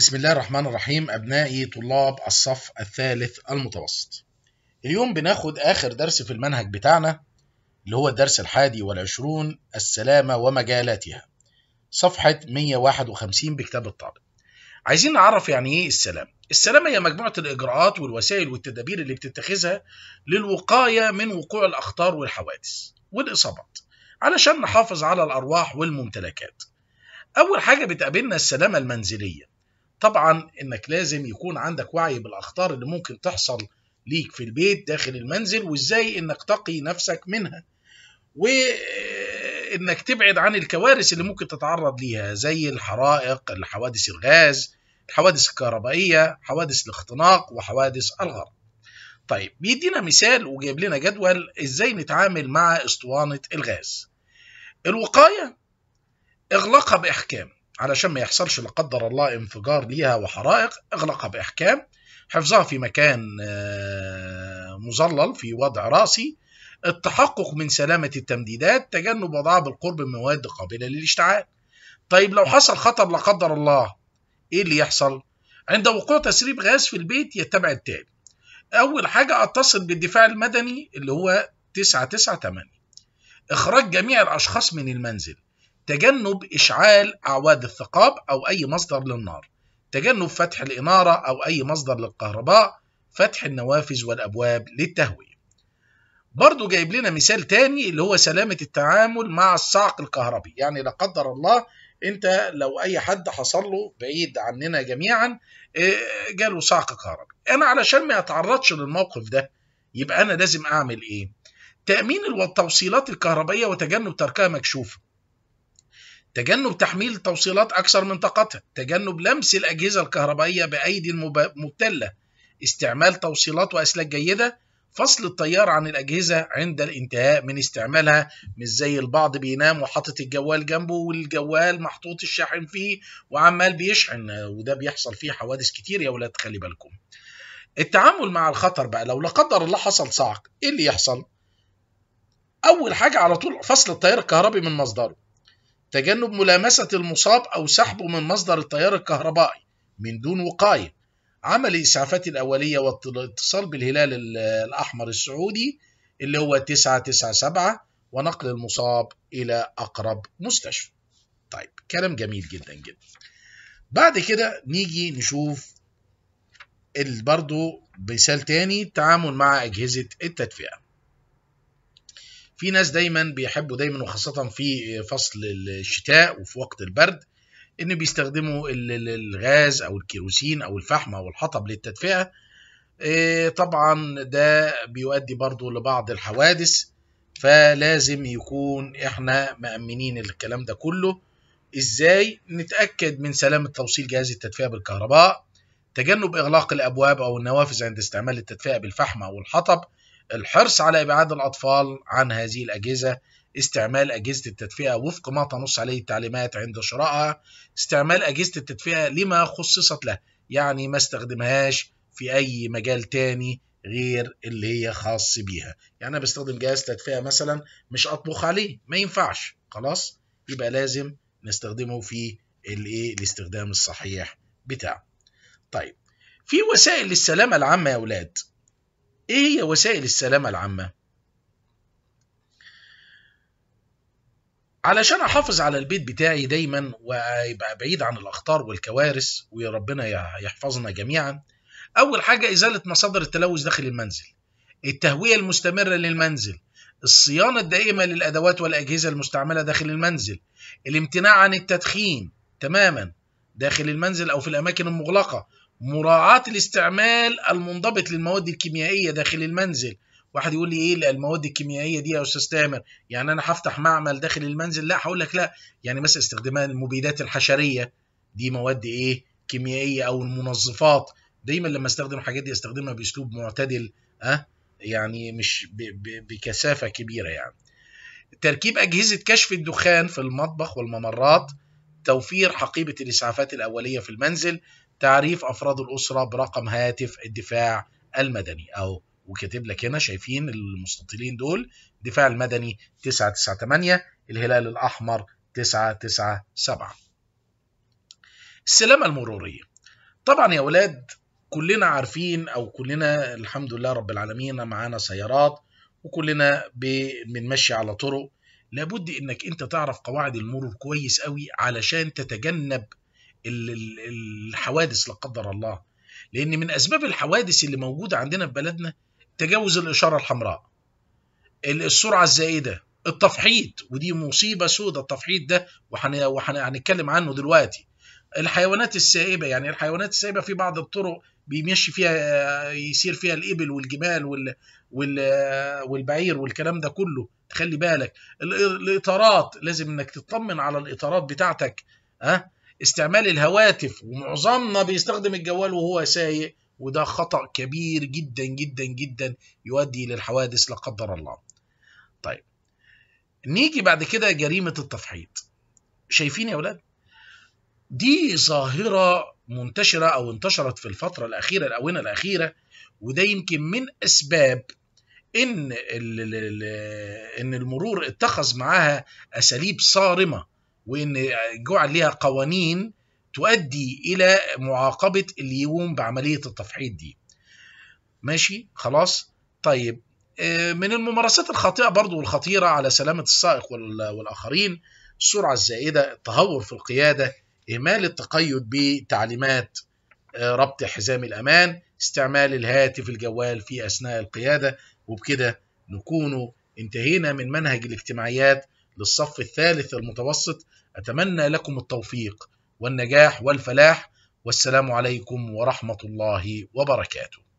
بسم الله الرحمن الرحيم أبنائي طلاب الصف الثالث المتوسط اليوم بناخد آخر درس في المنهج بتاعنا اللي هو الدرس الحادي والعشرون السلامة ومجالاتها صفحة 151 بكتاب الطالب عايزين نعرف يعني إيه السلامة السلامة هي مجموعة الإجراءات والوسائل والتدابير اللي بتتخذها للوقاية من وقوع الأخطار والحوادث والإصابات علشان نحافظ على الأرواح والممتلكات أول حاجة بتقابلنا السلامة المنزلية طبعا انك لازم يكون عندك وعي بالاخطار اللي ممكن تحصل ليك في البيت داخل المنزل وازاي انك تقي نفسك منها وانك تبعد عن الكوارث اللي ممكن تتعرض ليها زي الحرائق الحوادث الغاز الحوادث الكهربائيه حوادث الاختناق وحوادث الغرق طيب بيدينا مثال وجايب لنا جدول ازاي نتعامل مع اسطوانه الغاز الوقايه اغلاقها باحكام علشان ما يحصلش لا قدر الله انفجار ليها وحرائق اغلقها باحكام حفظها في مكان آه، مظلل في وضع راسي التحقق من سلامة التمديدات تجنب وضعها بالقرب من مواد قابلة للاشتعال طيب لو حصل خطر لا قدر الله ايه اللي يحصل عند وقوع تسريب غاز في البيت يتبع التالي اول حاجة اتصل بالدفاع المدني اللي هو 998 اخراج جميع الاشخاص من المنزل تجنب إشعال أعواد الثقاب أو أي مصدر للنار تجنب فتح الإنارة أو أي مصدر للكهرباء فتح النوافذ والأبواب للتهوية برضو جايب لنا مثال تاني اللي هو سلامة التعامل مع الصعق الكهربي يعني لا قدر الله انت لو اي حد حصل له بعيد عننا جميعا آه، جاله صعق كهربي انا علشان ما اتعرضش للموقف ده يبقى انا لازم اعمل ايه تامين التوصيلات الكهربائيه وتجنب تركها مكشوفه تجنب تحميل توصيلات أكثر من طاقتها تجنب لمس الأجهزة الكهربائية بأيدي المبتلة استعمال توصيلات وأسلاك جيدة فصل التيار عن الأجهزة عند الانتهاء من استعمالها مش زي البعض بينام وحاطط الجوال جنبه والجوال محطوط الشاحن فيه وعمال بيشحن وده بيحصل فيه حوادث كتير يا ولاد خلي بالكم التعامل مع الخطر بقى لو لا قدر الله حصل صعق ايه اللي يحصل اول حاجه على طول فصل التيار الكهربي من مصدره تجنب ملامسة المصاب أو سحبه من مصدر التيار الكهربائي من دون وقاية عمل الإسعافات الأولية والاتصال بالهلال الأحمر السعودي اللي هو 997 ونقل المصاب إلى أقرب مستشفى طيب كلام جميل جدا جدا بعد كده نيجي نشوف برضو مثال تاني تعامل مع أجهزة التدفئة في ناس دايما بيحبوا دايما وخاصة في فصل الشتاء وفي وقت البرد ان بيستخدموا الغاز او الكيروسين او الفحم او الحطب للتدفئة إيه، طبعا ده بيؤدي برضو لبعض الحوادث فلازم يكون احنا مأمنين الكلام ده كله ازاي نتأكد من سلامة توصيل جهاز التدفئة بالكهرباء تجنب اغلاق الابواب او النوافذ عند استعمال التدفئة بالفحم او الحطب الحرص على إبعاد الأطفال عن هذه الأجهزة استعمال أجهزة التدفئة وفق ما تنص عليه التعليمات عند شرائها استعمال أجهزة التدفئة لما خصصت له يعني ما استخدمهاش في أي مجال تاني غير اللي هي خاص بيها يعني أنا بستخدم جهاز تدفئة مثلا مش أطبخ عليه ما ينفعش خلاص يبقى لازم نستخدمه في الايه الاستخدام الصحيح بتاعه طيب في وسائل للسلامة العامة يا أولاد إيه هي وسائل السلامة العامة؟ علشان احافظ على البيت بتاعي دايما ويبقى بعيد عن الاخطار والكوارث وربنا يحفظنا جميعا اول حاجه ازاله مصادر التلوث داخل المنزل التهويه المستمره للمنزل الصيانه الدائمه للادوات والاجهزه المستعمله داخل المنزل الامتناع عن التدخين تماما داخل المنزل او في الاماكن المغلقه مراعاة الاستعمال المنضبط للمواد الكيميائية داخل المنزل واحد يقول لي ايه المواد الكيميائيه دي يا استاذ تامر يعني انا هفتح معمل داخل المنزل لا هقول لك لا يعني مثلا استخدام المبيدات الحشريه دي مواد ايه كيميائيه او المنظفات دايما لما استخدم الحاجات دي استخدمها باسلوب معتدل ها يعني مش ب ب بكثافه كبيره يعني تركيب اجهزه كشف الدخان في المطبخ والممرات توفير حقيبه الاسعافات الاوليه في المنزل تعريف أفراد الأسرة برقم هاتف الدفاع المدني أو وكاتب لك هنا شايفين المستطيلين دول الدفاع المدني 998 الهلال الأحمر 997 السلامة المرورية طبعا يا أولاد كلنا عارفين أو كلنا الحمد لله رب العالمين معانا سيارات وكلنا بنمشي على طرق لابد انك انت تعرف قواعد المرور كويس قوي علشان تتجنب الحوادث لا قدر الله لان من اسباب الحوادث اللي موجوده عندنا في بلدنا تجاوز الاشاره الحمراء السرعه الزائده التفحيط ودي مصيبه سودة التفحيط ده وهنتكلم عنه دلوقتي الحيوانات السائبه يعني الحيوانات السائبه في بعض الطرق بيمشي فيها يسير فيها الابل والجمال وال وال والبعير والكلام ده كله تخلي بالك الاطارات لازم انك تطمن على الاطارات بتاعتك ها أه؟ استعمال الهواتف ومعظمنا بيستخدم الجوال وهو سايق وده خطأ كبير جدا جدا جدا يؤدي للحوادث لا قدر الله طيب نيجي بعد كده جريمة التفحيط شايفين يا ولاد دي ظاهرة منتشرة أو انتشرت في الفترة الأخيرة الآونة الأخيرة وده يمكن من أسباب إن إن المرور اتخذ معاها أساليب صارمة وان جعل لها قوانين تؤدي الى معاقبه اللي يقوم بعمليه التفحيط دي ماشي خلاص طيب آه، من الممارسات الخاطئه برضو والخطيره على سلامه السائق والاخرين السرعه الزائده التهور في القياده اهمال التقيد بتعليمات آه، ربط حزام الامان استعمال الهاتف الجوال في اثناء القياده وبكده نكون انتهينا من منهج الاجتماعيات للصف الثالث المتوسط أتمنى لكم التوفيق والنجاح والفلاح والسلام عليكم ورحمة الله وبركاته